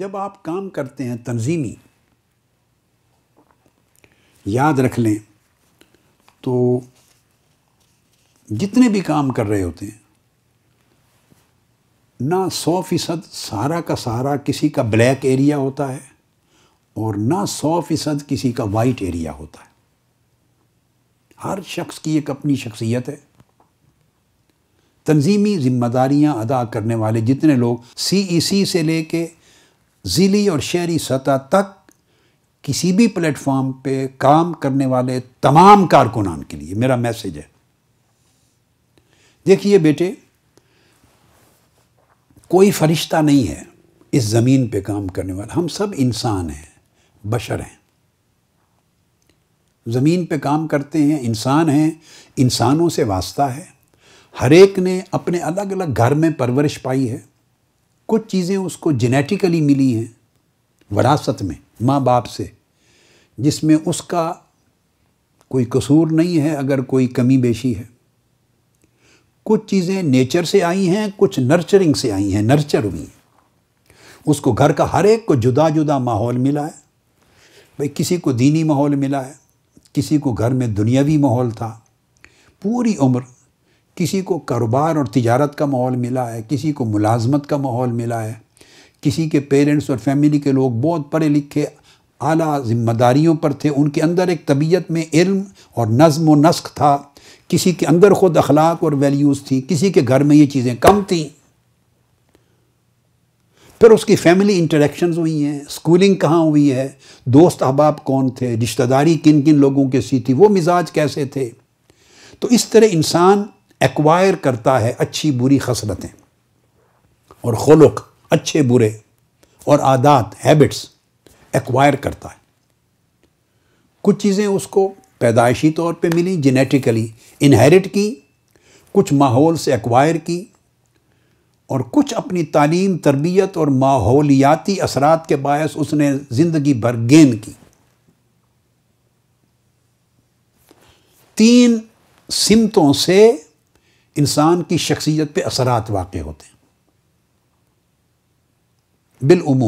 जब आप काम करते हैं तंजीमी याद रख लें तो जितने भी काम कर रहे होते हैं ना सौ फीसद सारा का सारा किसी का ब्लैक एरिया होता है और ना सौ फीसद किसी का वाइट एरिया होता है हर शख्स की एक अपनी शख्सियत है तंजीमी जिम्मेदारियां अदा करने वाले जितने लोग सी ई सी से लेके ज़िली और शहरी सतह तक किसी भी प्लेटफॉर्म पे काम करने वाले तमाम कारकुनान के लिए मेरा मैसेज है देखिए बेटे कोई फरिश्ता नहीं है इस ज़मीन पे काम करने वाला हम सब इंसान हैं बशर हैं ज़मीन पे काम करते हैं इंसान हैं इंसानों से वास्ता है हर एक ने अपने अलग अलग घर में परवरिश पाई है कुछ चीज़ें उसको जेनेटिकली मिली हैं वरासत में माँ बाप से जिसमें उसका कोई कसूर नहीं है अगर कोई कमी बेशी है कुछ चीज़ें नेचर से आई हैं कुछ नर्चरिंग से आई हैं नर्चर हुई हैं उसको घर का हर एक को जुदा जुदा माहौल मिला है भाई किसी को दीनी माहौल मिला है किसी को घर में दुनियावी माहौल था पूरी उम्र किसी को कारोबार और तिजारत का माहौल मिला है किसी को मुलाजमत का माहौल मिला है किसी के पेरेंट्स और फैमिली के लोग बहुत पढ़े लिखे आला जिम्मेदारियों पर थे उनके अंदर एक तबीयत में इल्म और नज़म व नस्क था किसी के अंदर ख़ुद अखलाक और वैल्यूज़ थी किसी के घर में ये चीज़ें कम थी फिर उसकी फैमिली इंटरेक्शन हुई हैं स्कूलिंग कहाँ हुई है दोस्त अहबाब कौन थे रिश्तेदारी किन किन लोगों के सी थी वो मिजाज कैसे थे तो इस तरह इंसान एक्वायर करता है अच्छी बुरी खसरतें और खलुक अच्छे बुरे और आदात हैबिट्स एक्वायर करता है कुछ चीज़ें उसको पैदाइशी तौर पे मिली जेनेटिकली इनहेरिट की कुछ माहौल से एक्वायर की और कुछ अपनी तालीम तरबियत और माहौलियाती असरात के बायस उसने ज़िंदगी भर गेन की तीन सिमतों से इंसान की शख्सियत पे असरात वाक़ होते हैं बिलूम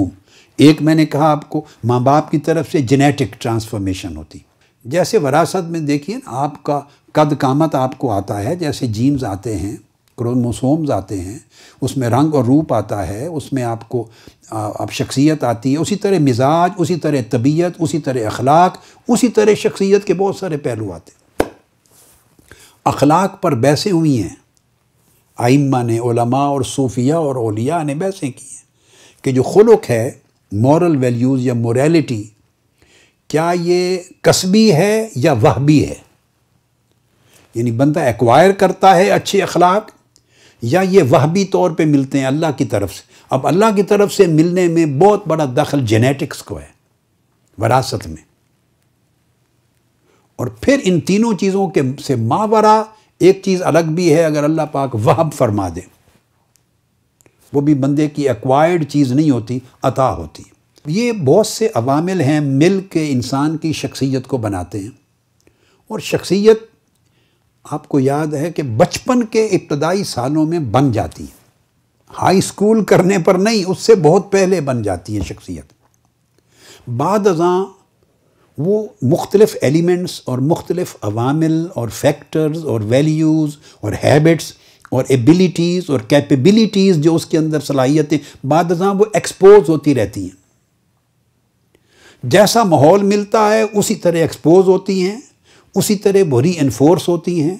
एक मैंने कहा आपको माँ बाप की तरफ से जेनेटिक ट्रांसफॉर्मेशन होती जैसे वरासत में देखिए ना आपका कद कामत आपको आता है जैसे जीन्स आते हैं क्रोमोसोम्स आते हैं उसमें रंग और रूप आता है उसमें आपको आप शख्सियत आती है उसी तरह मिजाज उसी तरह तबीयत उसी तरह अखलाक उसी तरह शख्सियत के बहुत सारे पहलू आते हैं अखलाक पर बहसें हुई हैं आइम्मा ने ओलमा और सूफिया और ओलिया ने बहसें की हैं कि जो खुलक है मॉरल वैल्यूज़ या मोरालिटी क्या ये कस्बी है या वह भी है यानी बंदा एक्वायर करता है अच्छे अखलाक या ये वह भी तौर पे मिलते हैं अल्लाह की तरफ से अब अल्लाह की तरफ से मिलने में बहुत बड़ा दखल जेनेटिक्स को है वरासत में और फिर इन तीनों चीज़ों के से मावरा एक चीज़ अलग भी है अगर अल्लाह पाक वहब फरमा दे वो भी बंदे की एक्वायर्ड चीज़ नहीं होती अता होती ये बहुत से अवामिल हैं मिल के इंसान की शख्सियत को बनाते हैं और शख्सियत आपको याद है कि बचपन के इब्तदाई सालों में बन जाती है हाई स्कूल करने पर नहीं उससे बहुत पहले बन जाती है शख्सियत बाद अजा वो मुख्तलिफ एलिमेंट्स और मुख्तलिफ अवामिल और फैक्टर्स और वैल्यूज़ और हैबिट्स और एबिलिटीज़ और कैपेबिलिटीज़ जो उसके अंदर सलाहियतें बाद वो एक्सपोज होती रहती हैं जैसा माहौल मिलता है उसी तरह एक्सपोज होती हैं उसी तरह वो री इन्फोर्स होती हैं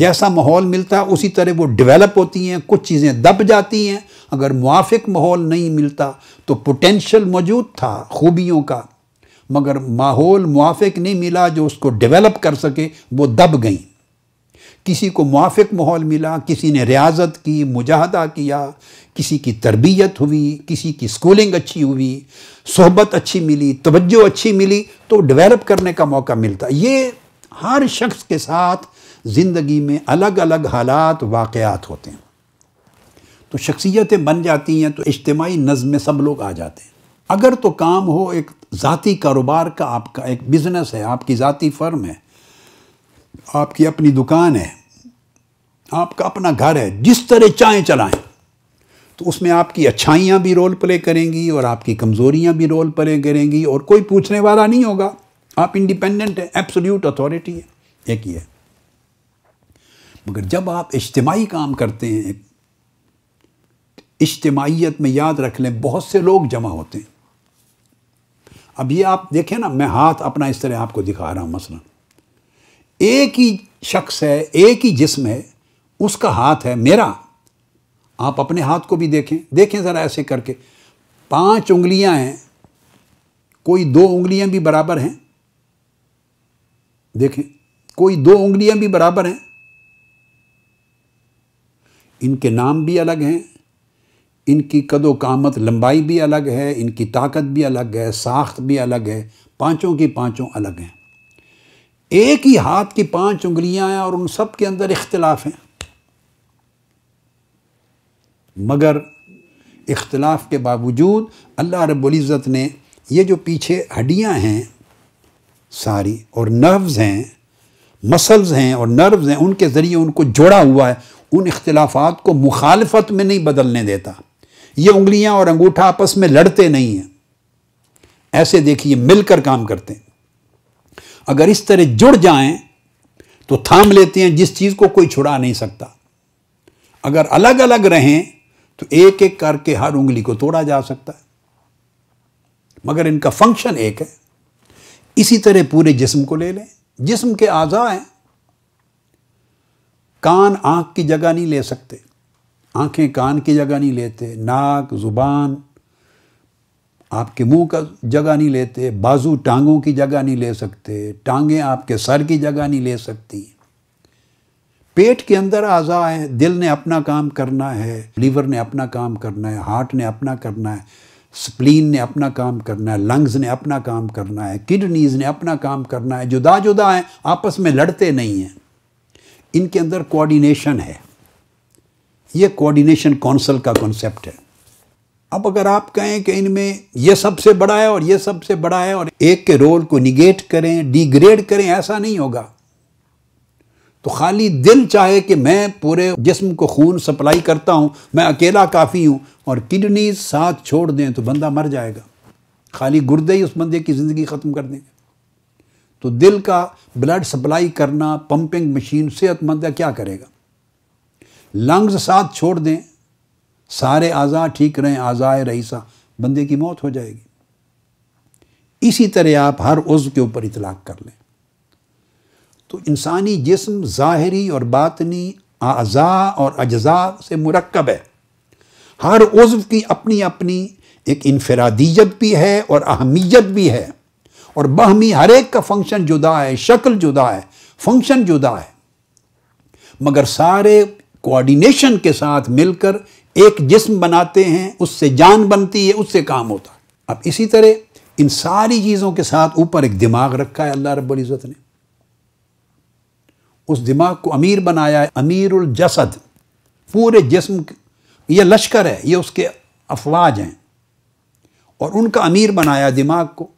जैसा माहौल मिलता है उसी तरह वो डेवलप होती हैं कुछ चीज़ें दब जाती हैं अगर मुआफ़ माहौल नहीं मिलता तो पोटेंशल मौजूद था खूबियों का मगर माहौल मुआफिक नहीं मिला जो उसको डेवलप कर सके वो दब गई किसी को मुआफिक माहौल मिला किसी ने रियाजत की मुजाहदा किया किसी की तरबियत हुई किसी की स्कूलिंग अच्छी हुई सोहबत अच्छी मिली तवज्जो अच्छी मिली तो डेवलप करने का मौका मिलता ये हर शख्स के साथ ज़िंदगी में अलग अलग हालात वाक़ात होते हैं तो शख्सियतें बन जाती हैं तो इज्तमाही नज़म में सब लोग आ जाते हैं अगर तो काम हो एक ज़ाती कारोबार का आपका एक बिज़नेस है आपकी ज़ाती फर्म है आपकी अपनी दुकान है आपका अपना घर है जिस तरह चाहें चलाएं तो उसमें आपकी अच्छाइयाँ भी रोल प्ले करेंगी और आपकी कमज़ोरियाँ भी रोल प्ले करेंगी और कोई पूछने वाला नहीं होगा आप इंडिपेंडेंट हैं एब्सोल्यूट अथॉरिटी है एक ही है मगर जब आप इज्तमाही काम करते हैं इज्तमाहीत में याद रख लें बहुत से लोग जमा होते हैं अब ये आप देखें ना मैं हाथ अपना इस तरह आपको दिखा रहा हूँ मसलन एक ही शख्स है एक ही जिस्म है उसका हाथ है मेरा आप अपने हाथ को भी देखें देखें ज़रा ऐसे करके पांच उंगलियां हैं कोई दो उंगलियां भी बराबर हैं देखें कोई दो उंगलियां भी बराबर हैं इनके नाम भी अलग हैं इनकी कदो कामत लंबाई भी अलग है इनकी ताकत भी अलग है साख्त भी अलग है पाँचों की पाँचों अलग हैं एक ही हाथ की पांच उंगलियां हैं और उन सब के अंदर इख्तलाफ हैं मगर इख्तलाफ के बावजूद अल्लाह रब्ज़त ने ये जो पीछे हड्डियां हैं सारी और नर्व्स हैं मसल्स हैं और नर्व्स हैं उनके ज़रिए उनको जोड़ा हुआ है उन इख्तलाफात को मुखालफत में नहीं बदलने देता ये उंगलियां और अंगूठा आपस में लड़ते नहीं हैं ऐसे देखिए मिलकर काम करते हैं अगर इस तरह जुड़ जाएं तो थाम लेते हैं जिस चीज़ को कोई छुड़ा नहीं सकता अगर अलग अलग रहें तो एक एक करके हर उंगली को तोड़ा जा सकता है मगर इनका फंक्शन एक है इसी तरह पूरे जिस्म को ले लें जिस्म के आज़ा हैं कान आंख की जगह नहीं ले सकते आंखें कान की जगह नहीं लेते नाक ज़ुबान आपके मुंह का जगह नहीं लेते बाजू टांगों की जगह नहीं ले सकते टांगें आपके सर की जगह नहीं ले सकती पेट के अंदर आज़ा है दिल ने अपना काम करना है लीवर ने अपना काम करना है हार्ट ने अपना करना है स्प्लीन ने अपना काम करना है लंग्स ने अपना काम करना है किडनीज़ ने अपना काम करना है जुदा जुदा हैं आपस में लड़ते नहीं हैं इनके अंदर कोऑर्डिनेशन है ये कोऑर्डिनेशन काउंसिल का कॉन्सेप्ट है अब अगर आप कहें कि इनमें यह सबसे बड़ा है और यह सबसे बड़ा है और एक के रोल को निगेट करें डिग्रेड करें ऐसा नहीं होगा तो खाली दिल चाहे कि मैं पूरे जिस्म को खून सप्लाई करता हूं मैं अकेला काफ़ी हूं और किडनी साथ छोड़ दें तो बंदा मर जाएगा खाली गुर्दे ही उस बंदे की ज़िंदगी ख़त्म कर देंगे तो दिल का ब्लड सप्लाई करना पंपिंग मशीन सेहतमंद क्या करेगा लंग्स साथ छोड़ दें सारे आज़ा ठीक रहें आज़ाए रईसा बंदे की मौत हो जाएगी इसी तरह आप हर उज के ऊपर इतलाक़ कर लें तो इंसानी जिस्म ज़ाहरी और बातनी आज़ा और अजा से मुरकब है हर उज्व की अपनी अपनी एक इनफरादीजत भी है और अहमियत भी है और बहमी हर एक का फंक्शन जुदा है शक्ल जुदा है फंक्शन जुदा है मगर सारे कोऑर्डिनेशन के साथ मिलकर एक जिस्म बनाते हैं उससे जान बनती है उससे काम होता है अब इसी तरह इन सारी चीज़ों के साथ ऊपर एक दिमाग रखा है अल्लाह रब्बुल इज़्ज़त ने उस दिमाग को अमीर बनाया है अमीरुल जसद पूरे जिस्म ये लश्कर है ये उसके अफवाज हैं और उनका अमीर बनाया दिमाग को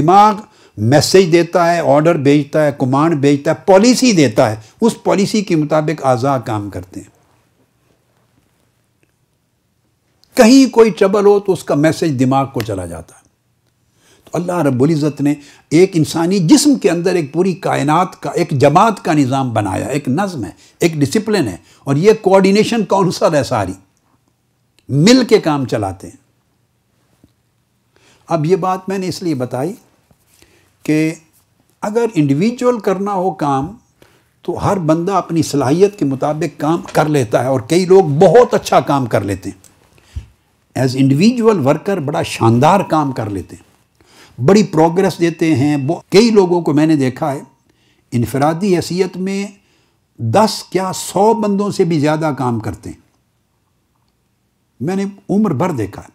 दिमाग मैसेज देता है ऑर्डर भेजता है कमांड भेजता है पॉलिसी देता है उस पॉलिसी के मुताबिक आज़ा काम करते हैं कहीं कोई ट्रबल हो तो उसका मैसेज दिमाग को चला जाता है तो अल्लाह रब्ज़त ने एक इंसानी जिस्म के अंदर एक पूरी कायनात का एक जमात का निज़ाम बनाया एक नज़म है एक डिसिप्लिन है और ये कोऑर्डिनेशन काउंसिल है सारी मिल के काम चलाते हैं अब ये बात मैंने इसलिए बताई कि अगर इंडिविजुअल करना हो काम तो हर बंदा अपनी सलाहियत के मुताबिक काम कर लेता है और कई लोग बहुत अच्छा काम कर लेते हैं एज इंडिविजुअल वर्कर बड़ा शानदार काम कर लेते हैं बड़ी प्रोग्रेस देते हैं कई लोगों को मैंने देखा है इनफरादी हैसियत में दस क्या सौ बंदों से भी ज़्यादा काम करते हैं मैंने उम्र भर देखा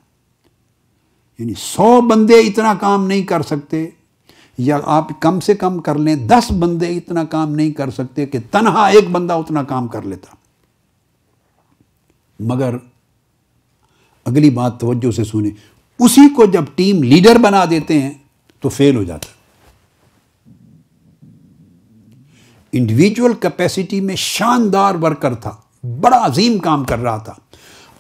यानी सौ बंदे इतना काम नहीं कर सकते या आप कम से कम कर लें दस बंदे इतना काम नहीं कर सकते कि तनहा एक बंदा उतना काम कर लेता मगर अगली बात तवज्जो से सुने उसी को जब टीम लीडर बना देते हैं तो फेल हो जाता इंडिविजुअल कैपेसिटी में शानदार वर्कर था बड़ा अजीम काम कर रहा था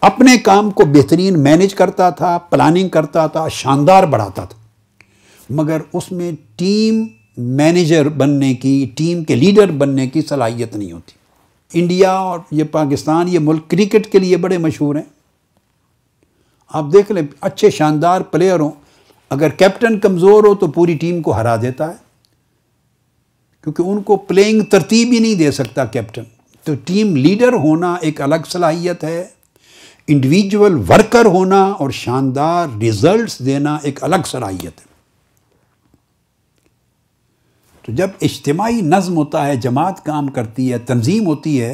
अपने काम को बेहतरीन मैनेज करता था प्लानिंग करता था शानदार बढ़ाता था मगर उसमें टीम मैनेजर बनने की टीम के लीडर बनने की सलाहियत नहीं होती इंडिया और ये पाकिस्तान ये मुल्क क्रिकेट के लिए बड़े मशहूर हैं आप देख लें अच्छे शानदार प्लेयर हों अगर कैप्टन कमज़ोर हो तो पूरी टीम को हरा देता है क्योंकि उनको प्लेइंग तरतीब ही नहीं दे सकता कैप्टन तो टीम लीडर होना एक अलग सलाहियत है इंडिविजुअल वर्कर होना और शानदार रिजल्ट्स देना एक अलग सलाहियत है तो जब इज्तमाही नज़म होता है जमात काम करती है तंजीम होती है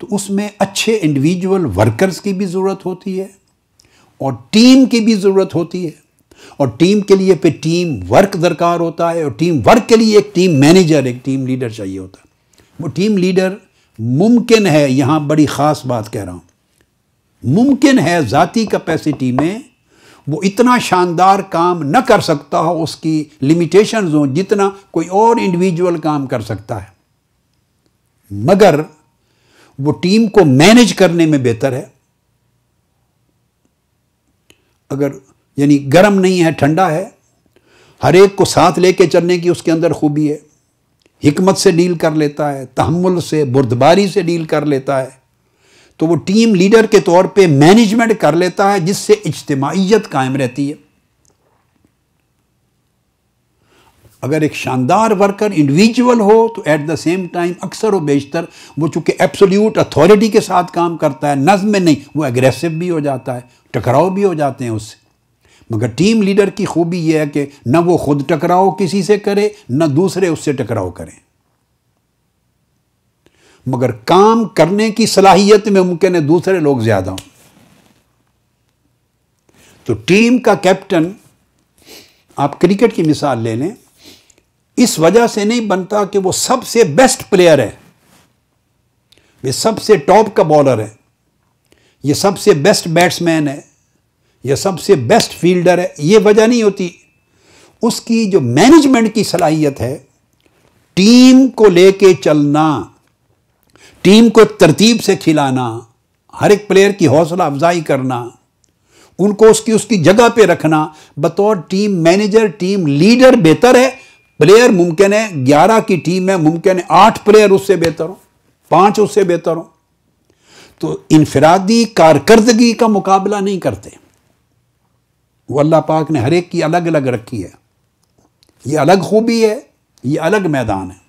तो उसमें अच्छे इंडिविजुअल वर्कर्स की भी ज़रूरत होती है और टीम की भी ज़रूरत होती है और टीम के लिए फिर टीम वर्क दरकार होता है और टीम वर्क के लिए एक टीम मैनेजर एक टीम लीडर चाहिए होता है वो टीम लीडर मुमकिन है यहाँ बड़ी ख़ास बात कह रहा हूँ मुमकिन है ज़ाती कैपेसिटी में वो इतना शानदार काम न कर सकता हो उसकी लिमिटेशंस हो जितना कोई और इंडिविजुअल काम कर सकता है मगर वो टीम को मैनेज करने में बेहतर है अगर यानी गर्म नहीं है ठंडा है हर एक को साथ लेके चलने की उसके अंदर खूबी है हिकमत से डील कर लेता है तहमुल से बुरदबारी से डील कर लेता है तो वो टीम लीडर के तौर पे मैनेजमेंट कर लेता है जिससे इज्तमाहीत कायम रहती है अगर एक शानदार वर्कर इंडिविजुअल हो तो एट द सेम टाइम अक्सर व बेशतर वो चूंकि एब्सोल्यूट अथॉरिटी के साथ काम करता है नज्म में नहीं वो एग्रेसिव भी हो जाता है टकराव भी हो जाते हैं उससे मगर टीम लीडर की खूबी यह है कि न वो खुद टकराव किसी से करे न दूसरे उससे टकराव करें मगर काम करने की सलाहियत में मुमकिन है दूसरे लोग ज्यादा हों तो टीम का कैप्टन आप क्रिकेट की मिसाल ले लें इस वजह से नहीं बनता कि वो सबसे बेस्ट प्लेयर है ये सबसे टॉप का बॉलर है ये सबसे बेस्ट बैट्समैन है ये सबसे बेस्ट फील्डर है ये वजह नहीं होती उसकी जो मैनेजमेंट की सलाहियत है टीम को लेके चलना टीम को तरतीब से खिलाना हर एक प्लेयर की हौसला अफजाई करना उनको उसकी उसकी जगह पे रखना बतौर टीम मैनेजर टीम लीडर बेहतर है प्लेयर मुमकिन है ग्यारह की टीम है मुमकिन है आठ प्लेयर उससे बेहतर हो पांच उससे बेहतर हो तो इनफरादी कारकर्दगी का मुकाबला नहीं करते वो अल्लाह पाक ने हर एक की अलग अलग रखी है ये अलग खूबी है ये अलग मैदान है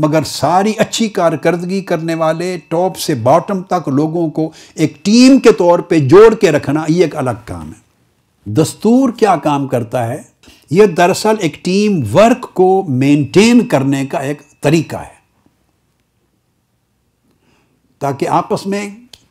मगर सारी अच्छी कारकर्दगी करने वाले टॉप से बॉटम तक लोगों को एक टीम के तौर पे जोड़ के रखना ये एक अलग काम है दस्तूर क्या काम करता है ये दरअसल एक टीम वर्क को मेंटेन करने का एक तरीका है ताकि आपस में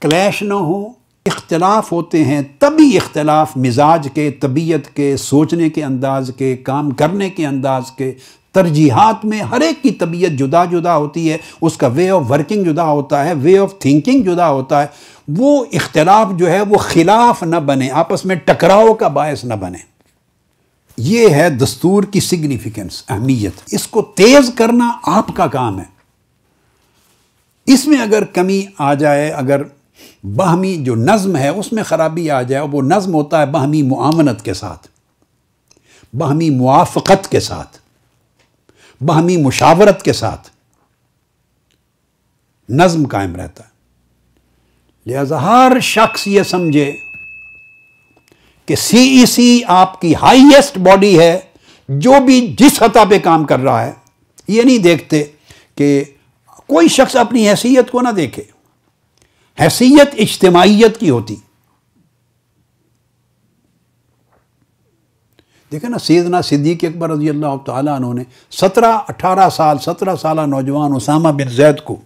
क्लैश ना हो इख्तलाफ होते हैं तभी इख्तलाफ मिजाज के तबीयत के सोचने के अंदाज के काम करने के अंदाज के तरजीहत में हर एक की तबीयत जुदा जुदा होती है उसका वे ऑफ वर्किंग जुदा होता है वे ऑफ थिंकिंग जुदा होता है वो इख्तलाफ जो है वो खिलाफ न बने आपस में टकराव का बायस न बने ये है दस्तूर की सिग्निफिकेंस अहमियत इसको तेज़ करना आपका काम है इसमें अगर कमी आ जाए अगर बहमी जो नज्म है उसमें ख़राबी आ जाए वो नज्म होता है बहमी मामनत के साथ बहमी मुआफ़त के साथ बाहमी मुशावरत के साथ नज्म कायम रहता है लिहाजा हर शख्स ये समझे कि सीईसी e आपकी हाईएस्ट बॉडी है जो भी जिस सतह पे काम कर रहा है ये नहीं देखते कि कोई शख्स अपनी हैसियत को ना देखे हैसियत इज्तमाहीत की होती देखे ना सैदना सिद्दीक अकबर रजी अल्लाह तु ने सत्रह अठारह साल सत्रह साल नौजवान उसामा बिन जैद को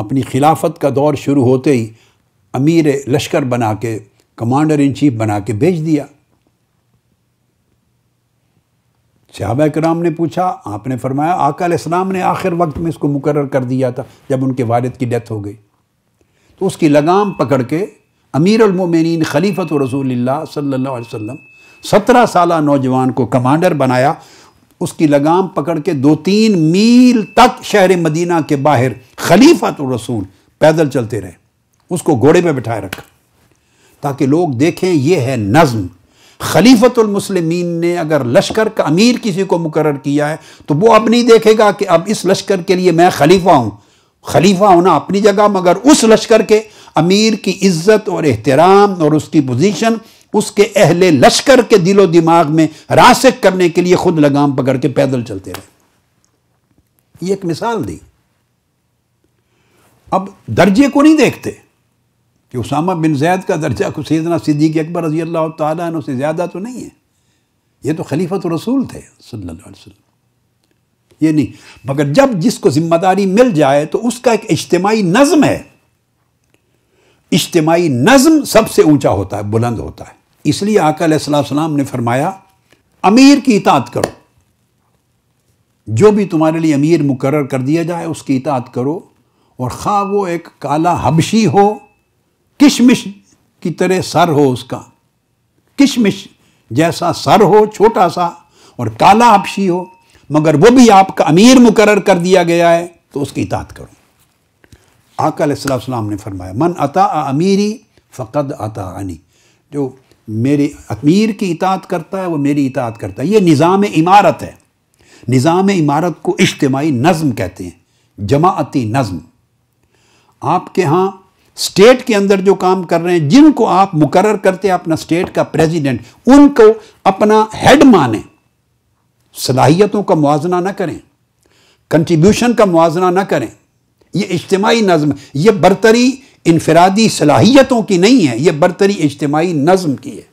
अपनी खिलाफत का दौर शुरू होते ही अमीर लश्कर बना के कमांडर इन चीफ बना के भेज दिया सहाबा कराम ने पूछा आपने फरमाया आकल इस्लाम ने आखिर वक्त में इसको मुकर कर दिया था जब उनके वालद की डेथ हो गई तो उसकी लगाम पकड़ के अमीर अमीरमिन खलीफत रसूल सल्ला वसम सत्रह साल नौजवान को कमांडर बनाया उसकी लगाम पकड़ के दो तीन मील तक शहर मदीना के बाहर तो रसूल पैदल चलते रहे उसको घोड़े पे बिठाए रखा ताकि लोग देखें यह है नज्म खलीफतमसलमिन ने अगर लश्कर का अमीर किसी को मुकर किया है तो वो अब नहीं देखेगा कि अब इस लश्कर के लिए मैं खलीफा हूँ खलीफा होना अपनी जगह मगर उस लश्कर के अमीर की इज्जत और एहतराम और उसकी पोजीशन उसके अहले लश्कर के दिलो दिमाग में रासिक करने के लिए खुद लगाम पकड़ के पैदल चलते रहे ये एक मिसाल दी अब दर्जे को नहीं देखते कि उसामा बिन जैद का दर्जा कुछ इतना सिद्दीक अकबर रजी अल्लाह तु से ज़्यादा तो नहीं है ये तो खलीफत रसूल थे ये नहीं मगर जब जिसको जिम्मेदारी मिल जाए तो उसका एक इज्तमाही नज़म है इज्तमाही नज़म सबसे ऊंचा होता है बुलंद होता है इसलिए सलाम ने फरमाया अमीर की इतात करो जो भी तुम्हारे लिए अमीर मुकर कर दिया जाए उसकी इतात करो और खा वो एक काला हबशी हो किशमिश की तरह सर हो उसका किशमिश जैसा सर हो छोटा सा और काला हबशी हो मगर वो भी आपका अमीर मुकर कर दिया गया है तो उसकी इतात करो आकल सलाम ने फरमाया मन अता अमीरी फ़कद अता अनी जो मेरी अमीर की इतात करता है वो मेरी इतात करता है ये निज़ाम इमारत है निज़ाम इमारत को इज्तमाही नज़म कहते हैं जमाती नज़म आपके यहाँ स्टेट के अंदर जो काम कर रहे हैं जिनको आप मुकर करते हैं अपना स्टेट का प्रेसिडेंट उनको अपना हेड माने सलाहियतों का मुआजना ना करें कंट्रीब्यूशन का मुआजना ना करें यह इज्तमाही नज़म यह बरतरी इनफरादी सलाहियतों की नहीं है यह बरतरी इज्तमाही नज्म की है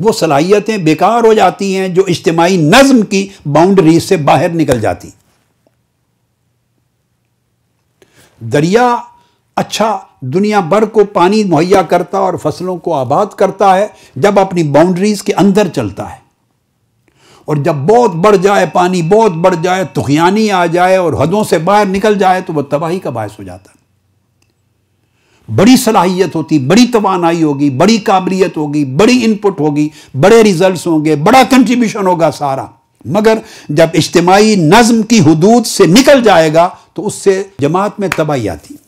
वो सलाहियतें बेकार हो जाती हैं जो इज्तमाही नज्म की बाउंड्री से बाहर निकल जाती दरिया अच्छा दुनिया भर को पानी मुहैया करता और फसलों को आबाद करता है जब अपनी बाउंड्रीज़ के अंदर चलता है और जब बहुत बढ़ जाए पानी बहुत बढ़ जाए तुखियानी आ जाए और हदों से बाहर निकल जाए तो वह तबाही का बायस हो जाता बड़ी सलाहियत होती बड़ी तोानाई होगी बड़ी काबिलियत होगी बड़ी इनपुट होगी बड़े रिजल्ट होंगे बड़ा कंट्रीब्यूशन होगा सारा मगर जब इज्तमाही नज्म की हदूद से निकल जाएगा तो उससे जमात में तबाही आती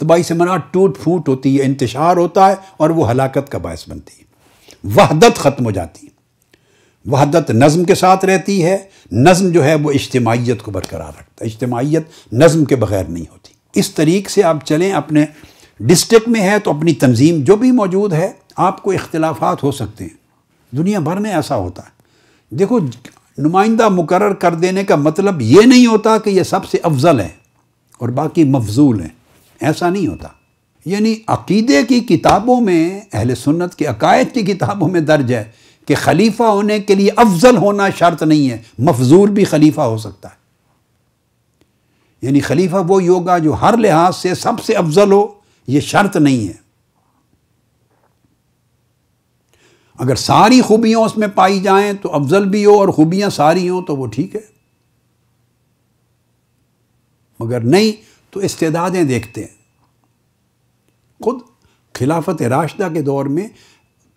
तबाही से मना टूट फूट होती है इंतशार होता है और वह हलाकत का बायस बनती है वहदत ख़त्म हो जाती है वहदत नज़म के साथ रहती है नज़म जो है वो इज्तमाहीत को बरकरार रखता है इज्तमाहीत नज़म के बगैर नहीं होती इस तरीक़े से आप चलें अपने डिस्ट्रिक्ट में है तो अपनी तंजीम जो भी मौजूद है आपको इख्तलाफात हो सकते हैं दुनिया भर में ऐसा होता है देखो नुमाइंदा मुकर कर देने का मतलब ये नहीं होता कि यह सबसे अफजल है और बाकी मफजूल हैं ऐसा नहीं होता यानी अकीदे की किताबों में अहल सुन्नत के अकायद की किताबों में दर्ज है कि खलीफा होने के लिए अफजल होना शर्त नहीं है मफजूल भी खलीफा हो सकता है यानी खलीफा वो योगा जो हर लिहाज से सबसे अफजल हो ये शर्त नहीं है अगर सारी खूबियां उसमें पाई जाएं तो अफजल भी हो और खूबियां सारी हों तो वो ठीक है मगर नहीं तो इस्तेदादें देखते हैं खुद खिलाफत राशदा के दौर में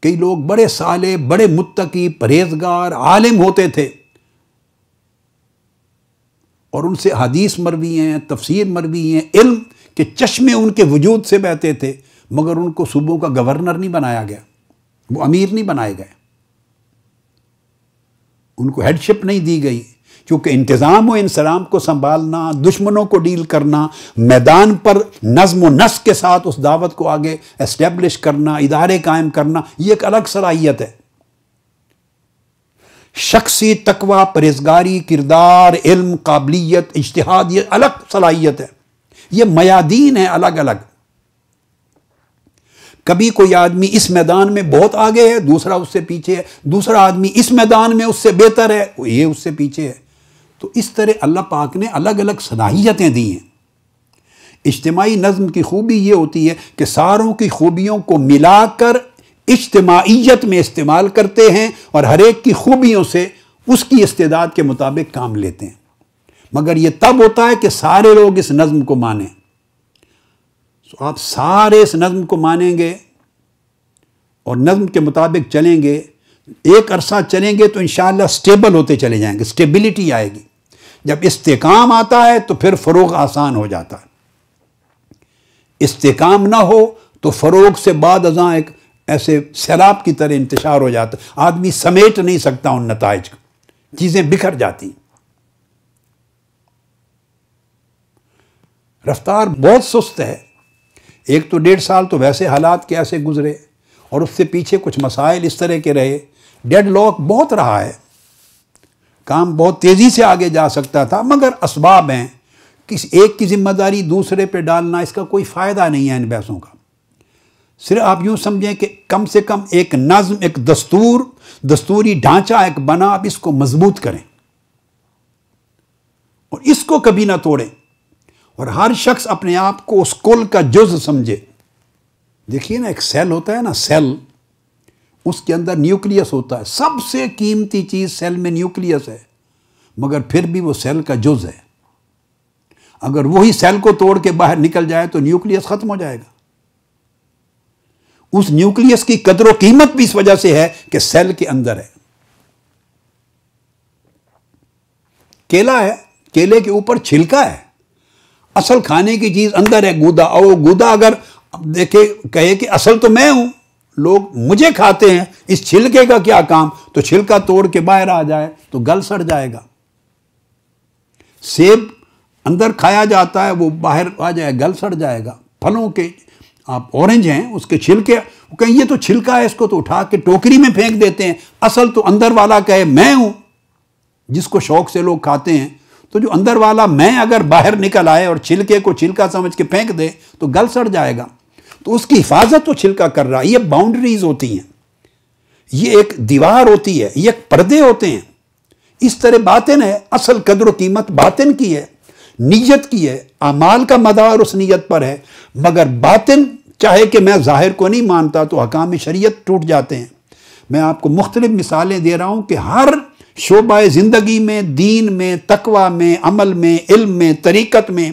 कई लोग बड़े साले बड़े मुत्तकी परहेजगार आलिम होते थे और उनसे हदीस मरवी हैं तफसीर मरवी हैं इल्म के चश्मे उनके वजूद से बहते थे मगर उनको सूबों का गवर्नर नहीं बनाया गया वो अमीर नहीं बनाए गए उनको हेडशिप नहीं दी गई क्योंकि इंतज़ाम व इंसराम को संभालना दुश्मनों को डील करना मैदान पर नज्म नस्क के साथ उस दावत को आगे इस्टेब्लिश करना इदारे कायम करना ये एक अलग सलाहियत है शख्सी तकवा परहेजगारी किरदार इल्म काबिलियत इश्तहाद ये अलग सलाहियत है ये मयादीन है अलग अलग कभी कोई आदमी इस मैदान में बहुत आगे है दूसरा उससे पीछे है दूसरा आदमी इस मैदान में उससे बेहतर है ये उससे पीछे है तो इस तरह अल्लाह पाक ने अलग अलग सलाहियतें दी हैं इज्तमाही नज़म की खूबी ये होती है कि सारों की खूबियों को मिलाकर इज्तमाहीत में इस्तेमाल करते हैं और हर एक की खूबियों से उसकी इस्तेदाद के मुताबिक काम लेते हैं मगर यह तब होता है कि सारे लोग इस नज़म को माने तो आप सारे इस नज़म को मानेंगे और नज़म के मुताबिक चलेंगे एक अरसा चलेंगे तो इन स्टेबल होते चले जाएंगे स्टेबिलिटी आएगी जब इस्तेकाम आता है तो फिर फ़रोग आसान हो जाता है इस्तेकाम ना हो तो फ़रोग से बाद अजा एक ऐसे सैलाब की तरह इंतशार हो जाता आदमी समेट नहीं सकता उन नतज को चीज़ें बिखर जाती रफ्तार बहुत सुस्त है एक तो डेढ़ साल तो वैसे हालात के ऐसे गुजरे और उससे पीछे कुछ मसाइल इस तरह के रहे डेड लॉक बहुत रहा है काम बहुत तेज़ी से आगे जा सकता था मगर इसबाब हैं किस एक की जिम्मेदारी दूसरे पे डालना इसका कोई फ़ायदा नहीं है इन बहसों का सिर्फ आप यूँ समझें कि कम से कम एक नज़म एक दस्तूर दस्तूरी ढांचा एक बना आप इसको मजबूत करें और इसको कभी ना तोड़ें और हर शख्स अपने आप को उस कुल का जुज समझे देखिए ना एक सेल होता है ना सेल उसके अंदर न्यूक्लियस होता है सबसे कीमती चीज़ सेल में न्यूक्लियस है मगर फिर भी वो सेल का जुज है अगर वही सेल को तोड़ के बाहर निकल जाए तो न्यूक्लियस ख़त्म हो जाएगा उस न्यूक्लियस की कदर कीमत भी इस वजह से है कि सेल के अंदर है केला है केले के ऊपर छिलका है असल खाने की चीज़ अंदर है गुदा और गुदा अगर देखे कहे कि असल तो मैं हूं लोग मुझे खाते हैं इस छिलके का क्या काम तो छिलका तोड़ के बाहर आ जाए तो गल सड़ जाएगा सेब अंदर खाया जाता है वो बाहर आ जाए गल सड़ जाएगा फलों के आप ऑरेंज हैं उसके छिलके कहीं ये तो छिलका है इसको तो उठा के टोकरी में फेंक देते हैं असल तो अंदर वाला कहे मैं हूं जिसको शौक से लोग खाते हैं तो जो अंदर वाला मैं अगर बाहर निकल आए और छिलके को छिलका समझ के फेंक दे तो गल सड़ जाएगा तो उसकी हिफाजत वो तो छिलका कर रहा है ये बाउंड्रीज होती हैं ये एक दीवार होती है ये एक पर्दे होते हैं इस तरह बातें है असल कदर कीमत बातिन की है नीयत की है अमाल का मदार उस नीयत पर है मगर बातें चाहे कि मैं जाहिर को नहीं मानता तो हकाम शरीयत टूट जाते हैं मैं आपको मुख्तलिफ मिसालें दे रहा हूँ कि हर शोबा ज़िंदगी में दीन में तकवा में अमल में इल्म में तरीक़त में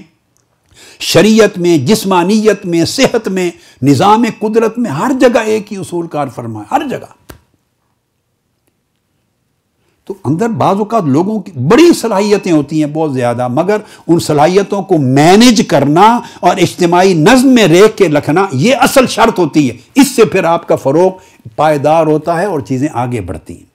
शरीयत में जिस्मानियत में सेहत में निज़ाम कुदरत में हर जगह एक ही उसूल कार फरमाए हर जगह तो अंदर बाज़ात लोगों की बड़ी सलाहियतें होती हैं बहुत ज़्यादा मगर उन सलाहियतों को मैनेज करना और इज्तमाही नज्म में रेख के रखना यह असल शर्त होती है इससे फिर आपका फ़रोग पायदार होता है और चीज़ें आगे बढ़ती हैं